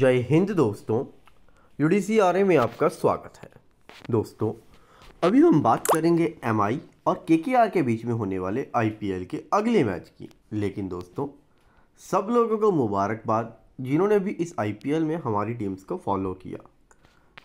जय हिंद दोस्तों UDC are में आपका स्वागत है दोस्तों अभी हम बात करेंगे एम और के के बीच में होने वाले आई के अगले मैच की लेकिन दोस्तों सब लोगों को मुबारकबाद जिन्होंने भी इस आई में हमारी टीम्स को फॉलो किया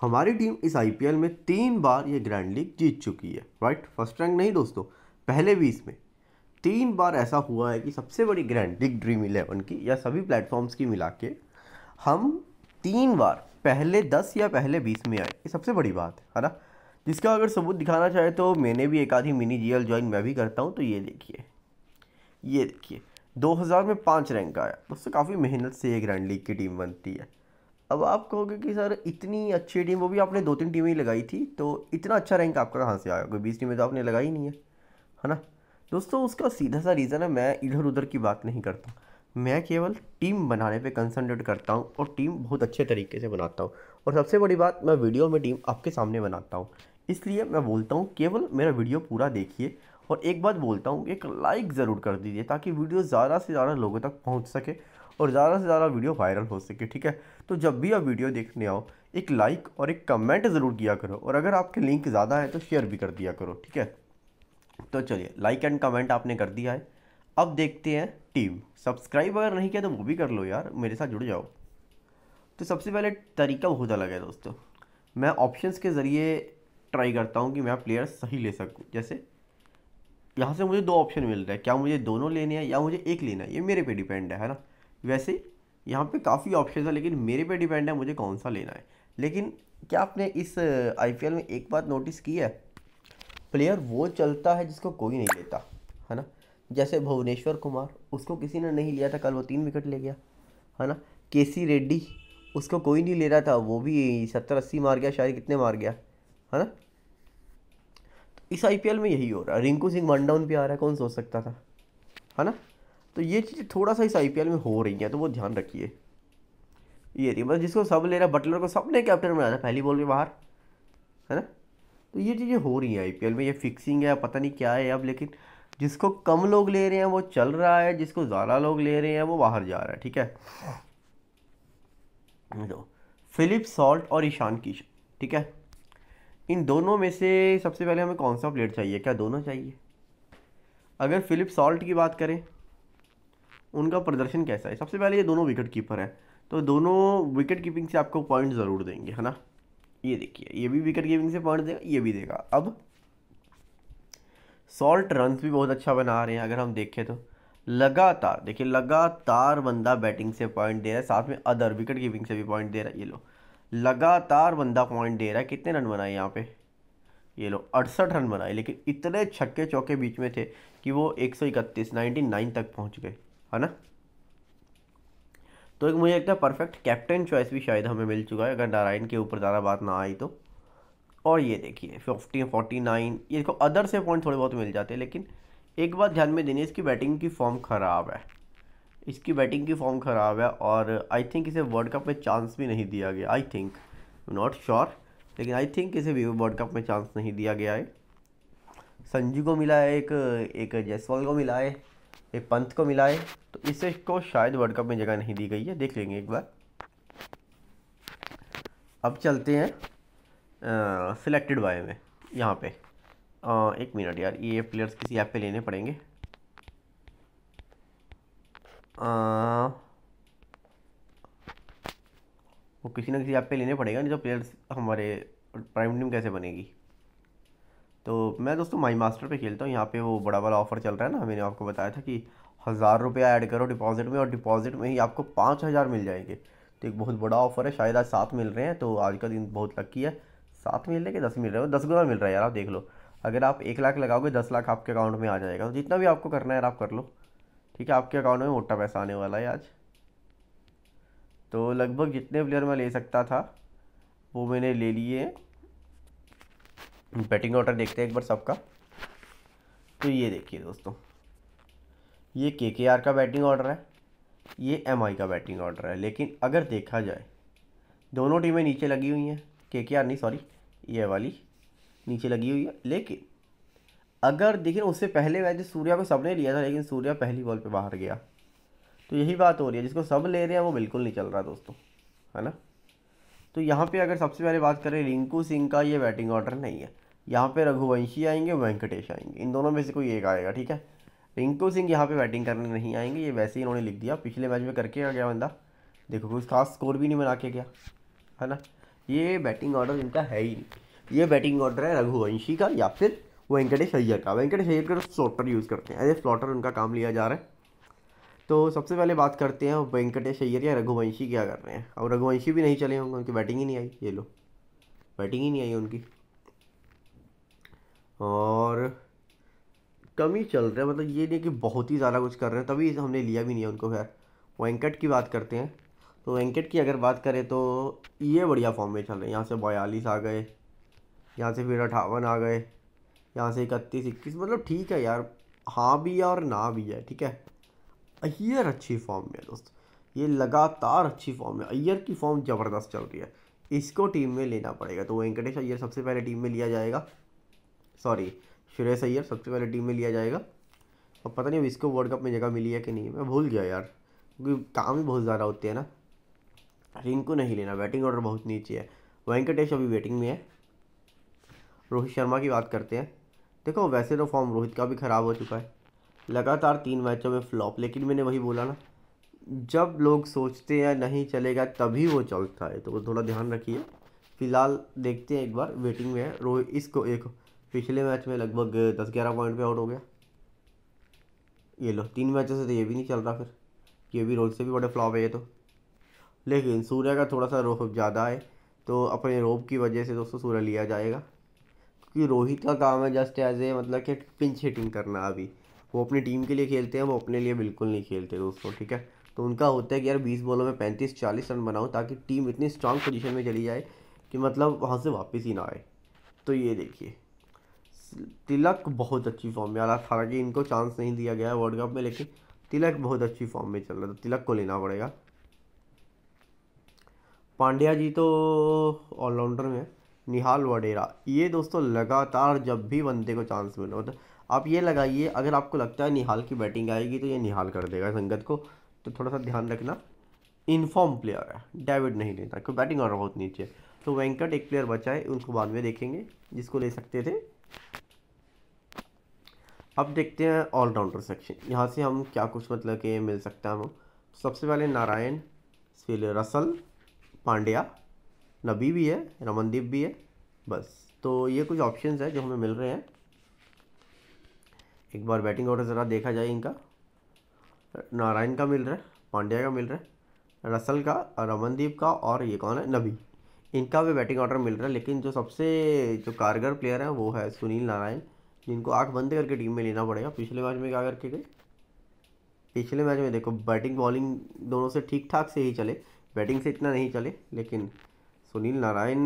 हमारी टीम इस आई में तीन बार ये ग्रैंड लीग जीत चुकी है राइट फर्स्ट रैंक नहीं दोस्तों पहले भी इसमें तीन बार ऐसा हुआ है कि सबसे बड़ी ग्रैंड लीग ड्रीम इलेवन की या सभी प्लेटफॉर्म्स की मिला के हम तीन बार पहले दस या पहले बीस में आए ये सबसे बड़ी बात है ना जिसका अगर सबूत दिखाना चाहे तो मैंने भी एक आधी मिनी जी ज्वाइन मैं भी करता हूँ तो ये देखिए ये देखिए 2000 में पाँच रैंक आया दोस्तों काफ़ी मेहनत से ये ग्रैंड लीग की टीम बनती है अब आप कहोगे कि सर इतनी अच्छी टीम वो भी आपने दो तीन टीमें ही लगाई थी तो इतना अच्छा रैंक आपका कहाँ से आया कोई बीस टीमें तो आपने लगाई नहीं है है ना दोस्तों उसका सीधा सा रीज़न है मैं इधर उधर की बात नहीं करता मैं केवल टीम बनाने पे कंसनट्रेट करता हूँ और टीम बहुत अच्छे तरीके से बनाता हूँ और सबसे बड़ी बात मैं वीडियो में टीम आपके सामने बनाता हूँ इसलिए मैं बोलता हूँ केवल मेरा वीडियो पूरा देखिए और एक बात बोलता हूँ एक लाइक ज़रूर कर दीजिए ताकि वीडियो ज़्यादा से ज़्यादा लोगों तक पहुँच सके और ज़्यादा से ज़्यादा वीडियो वायरल हो सके ठीक है तो जब भी आप वीडियो देखने आओ एक लाइक और एक कमेंट ज़रूर किया करो और अगर आपके लिंक ज़्यादा है तो शेयर भी कर दिया करो ठीक है तो चलिए लाइक एंड कमेंट आपने कर दिया है अब देखते हैं एक्टिव सब्सक्राइब अगर नहीं किया तो वो भी कर लो यार मेरे साथ जुड़ जाओ तो सबसे पहले तरीका बहुत अलग है दोस्तों मैं ऑप्शंस के ज़रिए ट्राई करता हूँ कि मैं प्लेयर सही ले सकूँ जैसे यहाँ से मुझे दो ऑप्शन मिल रहा है क्या मुझे दोनों लेने हैं या मुझे एक लेना है ये मेरे पे डिपेंड है है ना वैसे यहाँ पे काफ़ी ऑप्शन है लेकिन मेरे पे डिपेंड है मुझे कौन सा लेना है लेकिन क्या आपने इस आईपीएल uh, में एक बात नोटिस की है प्लेयर वो चलता है जिसको कोई नहीं लेता है ना जैसे भुवनेश्वर कुमार उसको किसी ने नहीं लिया था कल वो तीन विकेट ले गया है ना के सी रेड्डी उसको कोई नहीं ले रहा था वो भी सत्तर अस्सी मार गया शायद कितने मार गया है ना तो इस आई में यही हो रहा है रिंकू सिंह वन डाउन भी आ रहा है कौन सोच सकता था है ना तो ये चीज़ें थोड़ा सा इस आई में हो रही हैं तो वो ध्यान रखिए ये रही बस मतलब जिसको सब ले रहा बटलर को सब ने कैप्टन बनाया था पहली बॉल के बाहर है ना तो ये चीज़ें हो रही हैं आई में ये फिक्सिंग है पता नहीं क्या है अब लेकिन जिसको कम लोग ले रहे हैं वो चल रहा है जिसको ज़्यादा लोग ले रहे हैं वो बाहर जा रहा है ठीक है तो फिलिप सॉल्ट और ईशान किशन ठीक है इन दोनों में से सबसे पहले हमें कौन सा प्लेयर चाहिए क्या दोनों चाहिए अगर फिलिप सॉल्ट की बात करें उनका प्रदर्शन कैसा है सबसे पहले ये दोनों विकेट कीपर हैं तो दोनों विकेट कीपिंग से आपको पॉइंट ज़रूर देंगे है ना ये देखिए ये भी विकेट कीपिंग से पॉइंट देगा ये भी देगा अब सॉल्ट रन भी बहुत अच्छा बना रहे हैं अगर हम देखें तो लगातार देखिए लगातार बंदा बैटिंग से पॉइंट दे रहा है साथ में अदर विकेट कीपिंग से भी पॉइंट दे रहा है ये लो लगातार बंदा पॉइंट दे रहा है कितने रन बनाए यहाँ पे ये लो अड़सठ रन बनाए लेकिन इतने छक्के चौके बीच में थे कि वो एक सौ इकतीस नाइन्टी नाइन तक पहुँच गए है ना तो एक मुझे लगता है परफेक्ट कैप्टन चॉइस भी शायद हमें मिल चुका है अगर नारायण के ऊपर ज़्यादा बात ना आई तो और ये देखिए फिफ्टी फोर्टी नाइन ये देखो अदर से पॉइंट थोड़े बहुत मिल जाते हैं लेकिन एक बात ध्यान में देनी है इसकी बैटिंग की फॉर्म ख़राब है इसकी बैटिंग की फॉर्म ख़राब है और आई थिंक इसे वर्ल्ड कप में चांस भी नहीं दिया गया आई थिंक नॉट श्योर लेकिन आई थिंक इसे भी वर्ल्ड कप में चांस नहीं दिया गया है संजू को मिला है एक एक जयसवाल को मिला है एक पंत को मिला है तो इसे को शायद वर्ल्ड कप में जगह नहीं दी गई है देख लेंगे एक बार अब चलते हैं सिलेक्टेड बाय में यहाँ पे आ, एक मिनट यार ये प्लेयर्स किसी ऐप पे लेने पड़ेंगे आ, वो किसी ना किसी ऐप पे लेने पड़ेगा नहीं तो प्लेयर्स हमारे प्राइम टीम कैसे बनेगी तो मैं दोस्तों माई मास्टर पे खेलता हूँ यहाँ पे वो बड़ा वाला ऑफर चल रहा है ना मैंने आपको बताया था कि हज़ार रुपया ऐड करो डिपॉजिट में और डिपॉजिट में ही आपको पाँच हज़ार मिल जाएंगे तो एक बहुत बड़ा ऑफर है शायद आज सात मिल रहे हैं तो आज का दिन बहुत लकी है सात मिल रहे कि दस मिल रहे हो दस गुना मिल रहा है यार आप देख लो अगर आप एक लाख लगाओगे दस लाख आपके अकाउंट में आ जाएगा तो जितना भी आपको करना है यार आप कर लो ठीक है आपके अकाउंट में मोटा पैसा आने वाला है आज तो लगभग जितने प्लेयर मैं ले सकता था वो मैंने ले लिए बैटिंग ऑर्डर देखते हैं एक बार सबका तो ये देखिए दोस्तों ये के के आर का बैटिंग ऑर्डर है ये एम आई का बैटिंग ऑर्डर है लेकिन अगर देखा जाए दोनों टीमें नीचे लगी हुई हैं के के आर नहीं सॉरी ये वाली नीचे लगी हुई है लेकिन अगर देखिए उससे पहले वैसे सूर्या को सबने लिया था लेकिन सूर्या पहली बॉल पे बाहर गया तो यही बात हो रही है जिसको सब ले रहे हैं वो बिल्कुल नहीं चल रहा दोस्तों है ना तो यहाँ पे अगर सबसे पहले बात करें रिंकू सिंह का ये बैटिंग ऑर्डर नहीं है यहाँ पे रघुवंशी आएंगे वेंकटेश आएंगे इन दोनों में से कोई एक आएगा ठीक है रिंकू सिंह यहाँ पर बैटिंग करने नहीं आएंगे ये वैसे ही इन्होंने लिख दिया पिछले मैच में करके आ गया बंदा देखो कुछ खास स्कोर भी नहीं बना के गया है ना ये बैटिंग ऑर्डर इनका है ही नहीं ये बैटिंग ऑर्डर है रघुवंशी का या फिर वेंकटेश अय्यर का वेंकटेश अय्यर का स्लॉटर यूज़ करते हैं एज ए स्लॉटर उनका काम लिया जा रहा है तो सबसे पहले बात करते हैं वेंकटेश अय्यर या रघुवंशी क्या कर रहे हैं अब रघुवंशी भी नहीं चले होंगे उनकी बैटिंग ही नहीं आई ये लो बैटिंग ही नहीं आई उनकी और कमी चल रहा है मतलब ये नहीं कि बहुत ही ज़्यादा कुछ कर रहे हैं तभी हमने लिया भी नहीं है उनको खैर वेंकट की बात करते हैं तो वेंकट की अगर बात करें तो ये बढ़िया फॉर्म में चल रहे हैं यहाँ से बयालीस आ गए यहाँ से फिर अठावन आ गए यहाँ से इकतीस इक्कीस मतलब ठीक है यार हाँ भी है और ना भी है ठीक है अय्यर अच्छी फॉर्म में है दोस्त ये लगातार अच्छी फॉर्म है अय्यर की फॉर्म ज़बरदस्त चल रही है इसको टीम में लेना पड़ेगा तो वेंकटेश अय्यर सबसे पहले टीम में लिया जाएगा सॉरी सुरेश अय्यर सबसे पहले टीम में लिया जाएगा अब पता नहीं अब इसको वर्ल्ड कप में जगह मिली है कि नहीं मैं भूल गया यार क्योंकि काम ही बहुत ज़्यादा होते हैं ना रिंकू नहीं लेना बैटिंग ऑर्डर बहुत नीचे है वेंकटेश अभी वेटिंग में है रोहित शर्मा की बात करते हैं देखो वैसे तो फॉर्म रोहित का भी ख़राब हो चुका है लगातार तीन मैचों में फ्लॉप लेकिन मैंने वही बोला ना जब लोग सोचते हैं नहीं चलेगा तभी वो चलता है तो वो थोड़ा ध्यान रखिए फिलहाल देखते हैं एक बार वेटिंग में है रोहित इसको एक पिछले मैच में लगभग दस ग्यारह पॉइंट पे आउट हो गया ये लो तीन मैचों से तो ये भी नहीं चल रहा फिर ये भी रोहित से भी बड़े फ्लॉप है ये तो लेकिन सूर्य का थोड़ा सा रोह ज़्यादा है तो अपने रोब की वजह से दोस्तों सूर्य लिया जाएगा क्योंकि रोहित का काम है जस्ट एज ए मतलब कि पिंच हिटिंग करना अभी वो अपनी टीम के लिए खेलते हैं वो अपने लिए बिल्कुल नहीं खेलते दोस्तों ठीक है तो उनका होता है कि यार बीस बॉलों में पैंतीस चालीस रन बनाओ ताकि टीम इतनी स्ट्रांग पोजीशन में चली जाए कि मतलब वहाँ से वापस ही ना आए तो ये देखिए तिलक बहुत अच्छी फॉर्म में आ रहा हालांकि इनको चांस नहीं दिया गया वर्ल्ड कप में लेकिन तिलक बहुत अच्छी फॉर्म में चल रहा है तो तिलक को लेना पड़ेगा पांड्या जी तो ऑलराउंडर में निहाल वडेरा ये दोस्तों लगातार जब भी बंदे को चांस मिले मतलब आप ये लगाइए अगर आपको लगता है निहाल की बैटिंग आएगी तो ये निहाल कर देगा संगत को तो थोड़ा सा ध्यान रखना इनफॉर्म प्लेयर है डेविड नहीं लेता क्योंकि बैटिंग ऑर्डर बहुत नीचे तो वेंकट एक प्लेयर बचा है उनको बाद में देखेंगे जिसको ले सकते थे अब देखते हैं ऑलराउंडर सेक्शन यहाँ से हम क्या कुछ मतलब के मिल सकता है हम सबसे पहले नारायण फिर रसल पांड्या नबी भी है रमनदीप भी है बस तो ये कुछ ऑप्शंस है जो हमें मिल रहे हैं एक बार बैटिंग ऑर्डर ज़रा देखा जाए इनका नारायण का मिल रहा है पांड्या का मिल रहा है रसल का रमनदीप का और ये कौन है नबी इनका भी बैटिंग ऑर्डर मिल रहा है लेकिन जो सबसे जो कारगर प्लेयर है वो है सुनील नारायण जिनको आँख बंद करके टीम में लेना पड़ेगा पिछले मैच में क्या करके गए पिछले मैच में देखो बैटिंग बॉलिंग दोनों से ठीक ठाक से ही चले बैटिंग से इतना नहीं चले लेकिन सुनील नारायण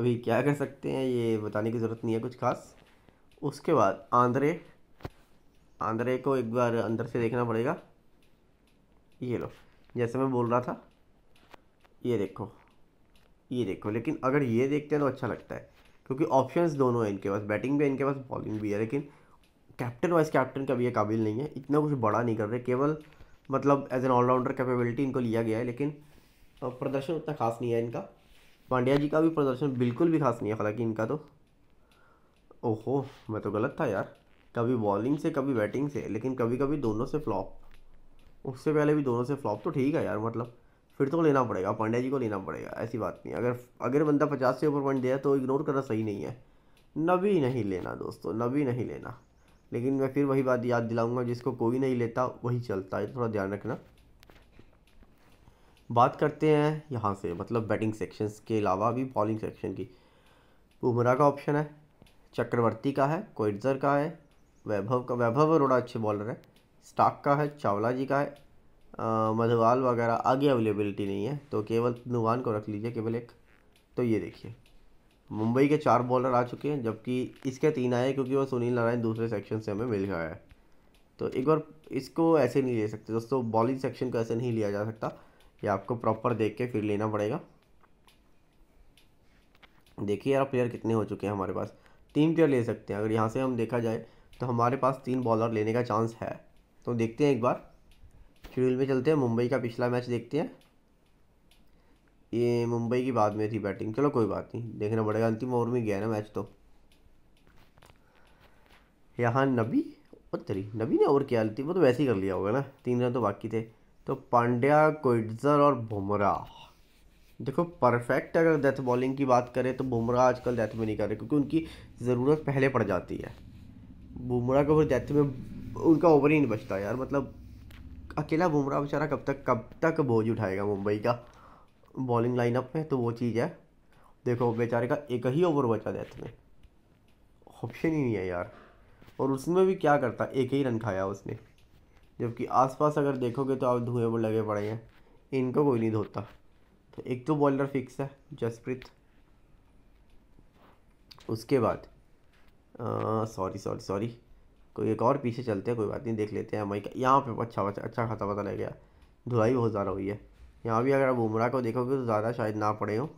अभी क्या कर सकते हैं ये बताने की ज़रूरत नहीं है कुछ खास उसके बाद आंद्रे आंद्रे को एक बार अंदर से देखना पड़ेगा ये लो जैसे मैं बोल रहा था ये देखो ये देखो लेकिन अगर ये देखते हैं तो अच्छा लगता है क्योंकि ऑप्शंस दोनों हैं इनके पास बैटिंग भी है इनके पास बॉलिंग भी है लेकिन कैप्टन वाइस कैप्टन का भी ये काबिल नहीं है इतना कुछ बड़ा नहीं कर रहे केवल मतलब एज एन ऑलराउंडर कैपेबिलिटी इनको लिया गया है लेकिन प्रदर्शन उतना खास नहीं है इनका पांड्या जी का भी प्रदर्शन बिल्कुल भी खास नहीं है हालांकि इनका तो ओहो मैं तो गलत था यार कभी बॉलिंग से कभी बैटिंग से लेकिन कभी कभी दोनों से फ्लॉप उससे पहले भी दोनों से फ्लॉप तो ठीक है यार मतलब फिर तो लेना पड़ेगा पांड्या जी को लेना पड़ेगा ऐसी बात नहीं अगर अगर बंदा पचास से ऊपर पॉइंट दे तो इग्नोर करना सही नहीं है नबी नहीं लेना दोस्तों नबी नहीं लेना लेकिन मैं फिर वही बात याद दिलाऊंगा जिसको कोई नहीं लेता वही चलता है थोड़ा ध्यान रखना बात करते हैं यहाँ से मतलब बैटिंग सेक्शंस के अलावा भी बॉलिंग सेक्शन की बुमराह का ऑप्शन है चक्रवर्ती का है कोइटर का है वैभव का वैभव अरोड़ा अच्छे बॉलर है स्टाक का है चावला जी का है मधवाल वगैरह आगे अवेलेबिलिटी नहीं है तो केवल नुवान को रख लीजिए केवल एक तो ये देखिए मुंबई के चार बॉलर आ चुके हैं जबकि इसके तीन आए क्योंकि वो सुनील नारायण दूसरे सेक्शन से हमें मिल गया है तो एक बार इसको ऐसे नहीं ले सकते दोस्तों बॉलिंग सेक्शन को ऐसे नहीं लिया जा सकता ये आपको प्रॉपर देख के फिर लेना पड़ेगा देखिए यार प्लेयर कितने हो चुके हैं हमारे पास तीन प्लेयर ले सकते हैं अगर यहाँ से हम देखा जाए तो हमारे पास तीन बॉलर लेने का चांस है तो देखते हैं एक बार शेड्यूल में चलते हैं मुंबई का पिछला मैच देखते हैं ये मुंबई की बाद में थी बैटिंग चलो कोई बात नहीं देखना पड़ेगा अंतिम ओवर में गया ना मैच तो यहाँ नबी और तरी नबी ने ओवर किया वो तो वैसे ही कर लिया होगा ना तीन रन तो बाकी थे तो पांड्या कोइट्जर और बुमराह देखो परफेक्ट अगर डेथ बॉलिंग की बात करें तो बुमराह आजकल डेथ में नहीं कर रहे क्योंकि उनकी ज़रूरत पहले पड़ जाती है बुमरा को फिर डेथ में उनका ओवर ही नहीं बचता यार मतलब अकेला बुमरा बेचारा कब तक कब तक बोझ उठाएगा मुंबई का बॉलिंग लाइनअप में तो वो चीज़ है देखो बेचारे का एक ही ओवर बचा डेथ में ऑप्शन ही नहीं है यार और उसमें भी क्या करता एक ही रन खाया उसने जबकि आसपास अगर देखोगे तो आप धुएं वो लगे पड़े हैं इनको कोई नहीं धोता तो एक तो बॉलर फिक्स है जसप्रीत उसके बाद सॉरी सॉरी सॉरी कोई एक और पीछे चलते हैं कोई बात नहीं देख लेते हैं हमारी यहाँ पे अच्छा अच्छा अच्छा खासा पता लग गया धुआई बहुत ज़्यादा हुई है यहाँ भी अगर आप उमरा को देखोगे तो ज़्यादा शायद ना पड़े हो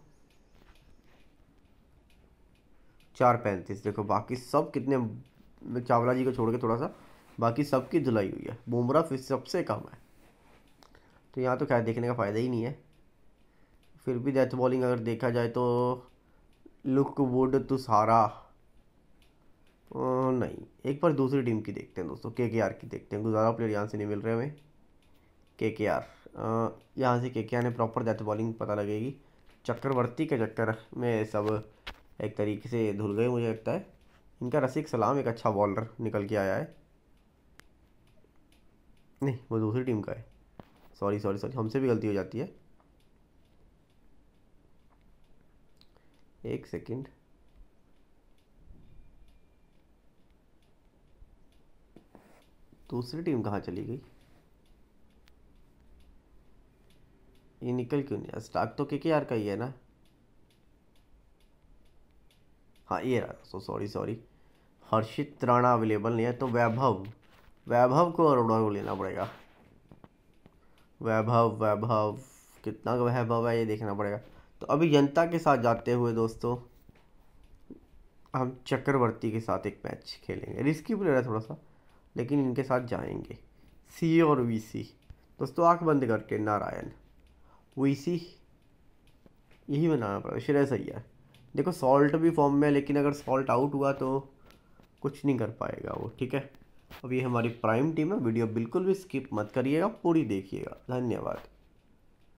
चार पैंतीस देखो बाकी सब कितने चावला जी को छोड़ के थोड़ा सा बाकी सबकी धुलाई हुई है बुमरा फिर सबसे कम है तो यहाँ तो खैर देखने का फ़ायदा ही नहीं है फिर भी डेथ बॉलिंग अगर देखा जाए तो लुक वुड तो सारा नहीं एक बार दूसरी टीम की देखते हैं दोस्तों के के आर की देखते हैं गुजारा प्लेयर यहाँ से नहीं मिल रहे हमें के के आर यहाँ से के के आर ने प्रॉपर डेथ बॉलिंग पता लगेगी चक्करवर्ती के चक्कर में सब एक तरीके से धुल गए मुझे लगता है इनका रसिक सलाम एक अच्छा बॉलर निकल के आया है नहीं वो दूसरी टीम का है सॉरी सॉरी सॉरी हमसे भी गलती हो जाती है एक सेकेंड दूसरी टीम कहाँ चली गई ये निकल क्यों नहीं स्टाक तो के के आर का ही है ना हाँ ये रहा so sorry sorry Harshit Rana available नहीं है तो वैभव वैभव को अरोड़ा को लेना पड़ेगा वैभव वैभव कितना का वैभव है ये देखना पड़ेगा तो अभी जनता के साथ जाते हुए दोस्तों हम चक्रवर्ती के साथ एक मैच खेलेंगे रिस्की प्लेयर है थोड़ा सा लेकिन इनके साथ जाएंगे सी और वीसी दोस्तों आंख बंद करके नारायण वीसी यही बनाना पड़ेगा सही है देखो सॉल्ट भी फॉर्म में है लेकिन अगर सॉल्ट आउट हुआ तो कुछ नहीं कर पाएगा वो ठीक है अब ये हमारी प्राइम टीम है वीडियो बिल्कुल भी स्किप मत करिएगा पूरी देखिएगा धन्यवाद